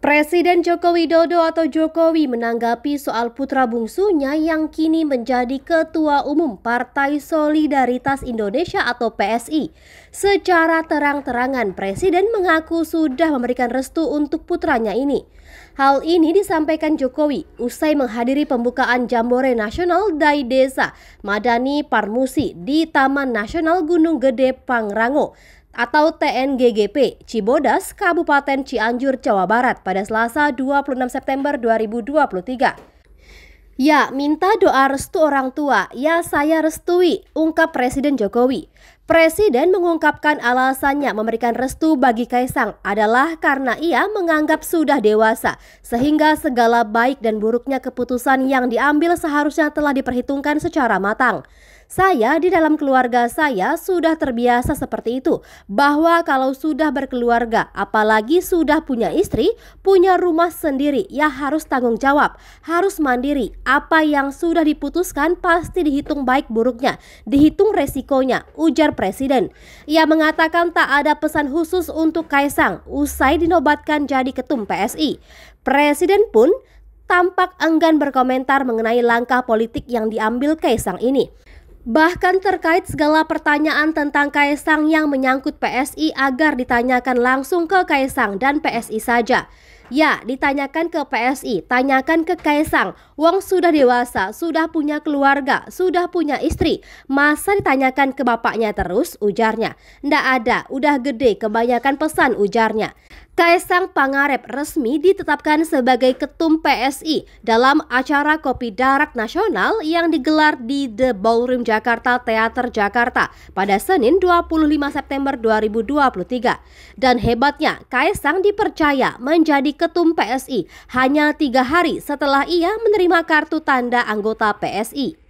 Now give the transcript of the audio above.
Presiden Joko Widodo atau Jokowi menanggapi soal putra bungsunya yang kini menjadi Ketua Umum Partai Solidaritas Indonesia atau PSI. Secara terang-terangan, Presiden mengaku sudah memberikan restu untuk putranya ini. Hal ini disampaikan Jokowi usai menghadiri pembukaan Jambore Nasional Dai Desa Madani Parmusi di Taman Nasional Gunung Gede Pangrango atau TNGGP Cibodas, Kabupaten Cianjur, Jawa Barat pada Selasa 26 September 2023. Ya, minta doa restu orang tua. Ya, saya restui, ungkap Presiden Jokowi. Presiden mengungkapkan alasannya memberikan restu bagi Kaisang adalah karena ia menganggap sudah dewasa, sehingga segala baik dan buruknya keputusan yang diambil seharusnya telah diperhitungkan secara matang. Saya di dalam keluarga saya sudah terbiasa seperti itu, bahwa kalau sudah berkeluarga, apalagi sudah punya istri, punya rumah sendiri, ya harus tanggung jawab, harus mandiri. Apa yang sudah diputuskan pasti dihitung baik buruknya, dihitung resikonya, ujar Presiden. Ia mengatakan tak ada pesan khusus untuk Kaisang usai dinobatkan jadi ketum PSI. Presiden pun tampak enggan berkomentar mengenai langkah politik yang diambil Kaisang ini. Bahkan terkait segala pertanyaan tentang Kaisang yang menyangkut PSI agar ditanyakan langsung ke Kaisang dan PSI saja. Ya, ditanyakan ke PSI, tanyakan ke Kaisang. Wong sudah dewasa, sudah punya keluarga, sudah punya istri. Masa ditanyakan ke bapaknya terus, ujarnya. Ndak ada, udah gede, kebanyakan pesan, ujarnya. Kaisang Pangarep resmi ditetapkan sebagai ketum PSI dalam acara Kopi Darak Nasional yang digelar di The Ballroom Jakarta Teater Jakarta pada Senin 25 September 2023. Dan hebatnya, Kaisang dipercaya menjadi Ketum PSI hanya tiga hari setelah ia menerima kartu tanda anggota PSI.